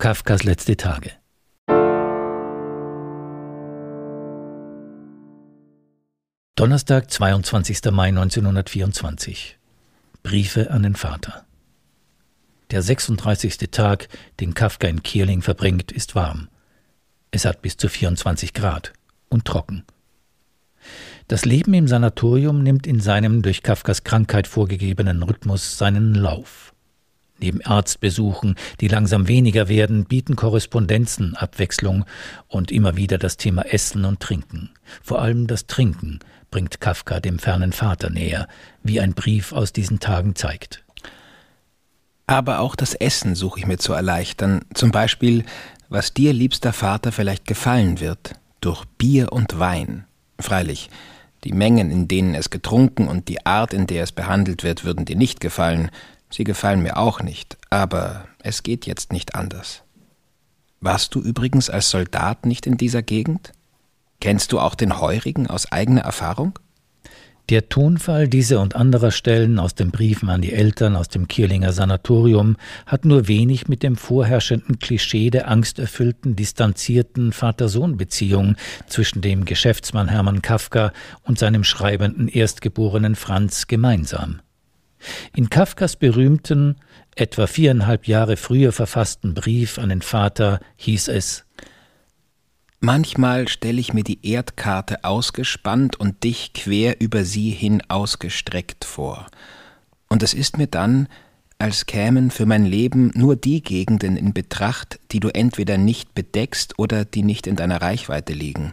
Kafkas letzte Tage. Donnerstag, 22. Mai 1924. Briefe an den Vater. Der 36. Tag, den Kafka in Kierling verbringt, ist warm. Es hat bis zu 24 Grad und trocken. Das Leben im Sanatorium nimmt in seinem durch Kafkas Krankheit vorgegebenen Rhythmus seinen Lauf. Neben Arztbesuchen, die langsam weniger werden, bieten Korrespondenzen Abwechslung und immer wieder das Thema Essen und Trinken. Vor allem das Trinken bringt Kafka dem fernen Vater näher, wie ein Brief aus diesen Tagen zeigt. Aber auch das Essen suche ich mir zu erleichtern, zum Beispiel, was dir, liebster Vater, vielleicht gefallen wird, durch Bier und Wein. Freilich, die Mengen, in denen es getrunken und die Art, in der es behandelt wird, würden dir nicht gefallen, Sie gefallen mir auch nicht, aber es geht jetzt nicht anders. Warst du übrigens als Soldat nicht in dieser Gegend? Kennst du auch den Heurigen aus eigener Erfahrung? Der Tonfall dieser und anderer Stellen aus den Briefen an die Eltern aus dem Kierlinger Sanatorium hat nur wenig mit dem vorherrschenden Klischee der angsterfüllten, distanzierten Vater-Sohn-Beziehung zwischen dem Geschäftsmann Hermann Kafka und seinem schreibenden erstgeborenen Franz gemeinsam. In Kafkas berühmten, etwa viereinhalb Jahre früher verfassten Brief an den Vater hieß es Manchmal stelle ich mir die Erdkarte ausgespannt und dich quer über sie hin ausgestreckt vor. Und es ist mir dann, als kämen für mein Leben nur die Gegenden in Betracht, die du entweder nicht bedeckst oder die nicht in deiner Reichweite liegen.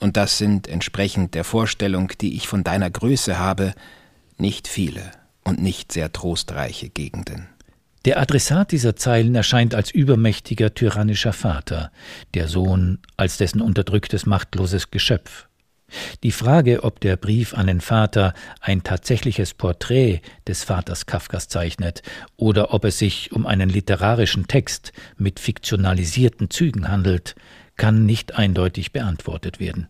Und das sind entsprechend der Vorstellung, die ich von deiner Größe habe, nicht viele und nicht sehr trostreiche Gegenden. Der Adressat dieser Zeilen erscheint als übermächtiger, tyrannischer Vater, der Sohn als dessen unterdrücktes, machtloses Geschöpf. Die Frage, ob der Brief an den Vater ein tatsächliches Porträt des Vaters Kafkas zeichnet oder ob es sich um einen literarischen Text mit fiktionalisierten Zügen handelt, kann nicht eindeutig beantwortet werden.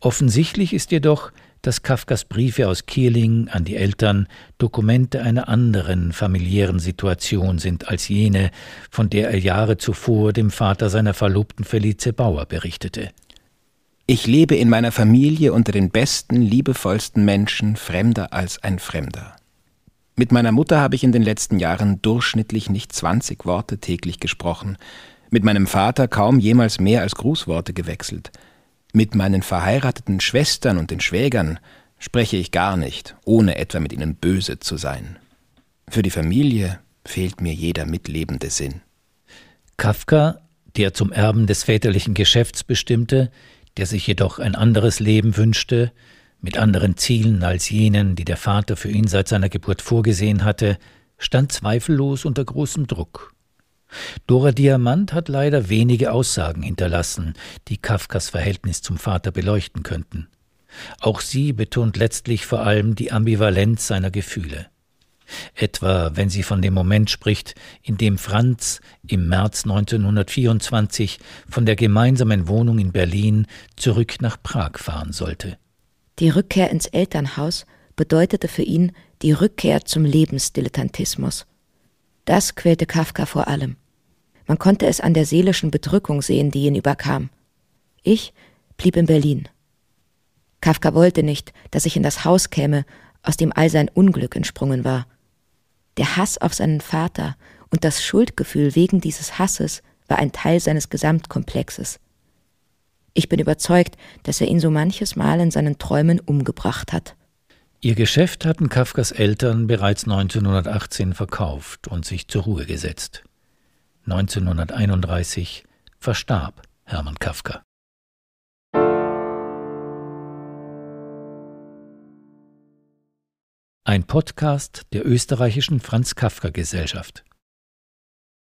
Offensichtlich ist jedoch, dass Kafkas Briefe aus Kierling an die Eltern Dokumente einer anderen familiären Situation sind als jene, von der er Jahre zuvor dem Vater seiner Verlobten Felice Bauer berichtete. Ich lebe in meiner Familie unter den besten, liebevollsten Menschen, fremder als ein Fremder. Mit meiner Mutter habe ich in den letzten Jahren durchschnittlich nicht 20 Worte täglich gesprochen, mit meinem Vater kaum jemals mehr als Grußworte gewechselt – mit meinen verheirateten Schwestern und den Schwägern spreche ich gar nicht, ohne etwa mit ihnen böse zu sein. Für die Familie fehlt mir jeder mitlebende Sinn. Kafka, der zum Erben des väterlichen Geschäfts bestimmte, der sich jedoch ein anderes Leben wünschte, mit anderen Zielen als jenen, die der Vater für ihn seit seiner Geburt vorgesehen hatte, stand zweifellos unter großem Druck. Dora Diamant hat leider wenige Aussagen hinterlassen, die Kafkas Verhältnis zum Vater beleuchten könnten. Auch sie betont letztlich vor allem die Ambivalenz seiner Gefühle. Etwa wenn sie von dem Moment spricht, in dem Franz im März 1924 von der gemeinsamen Wohnung in Berlin zurück nach Prag fahren sollte. Die Rückkehr ins Elternhaus bedeutete für ihn die Rückkehr zum Lebensdilettantismus. Das quälte Kafka vor allem. Man konnte es an der seelischen Bedrückung sehen, die ihn überkam. Ich blieb in Berlin. Kafka wollte nicht, dass ich in das Haus käme, aus dem all sein Unglück entsprungen war. Der Hass auf seinen Vater und das Schuldgefühl wegen dieses Hasses war ein Teil seines Gesamtkomplexes. Ich bin überzeugt, dass er ihn so manches Mal in seinen Träumen umgebracht hat. Ihr Geschäft hatten Kafkas Eltern bereits 1918 verkauft und sich zur Ruhe gesetzt. 1931 verstarb Hermann Kafka. Ein Podcast der österreichischen Franz Kafka Gesellschaft.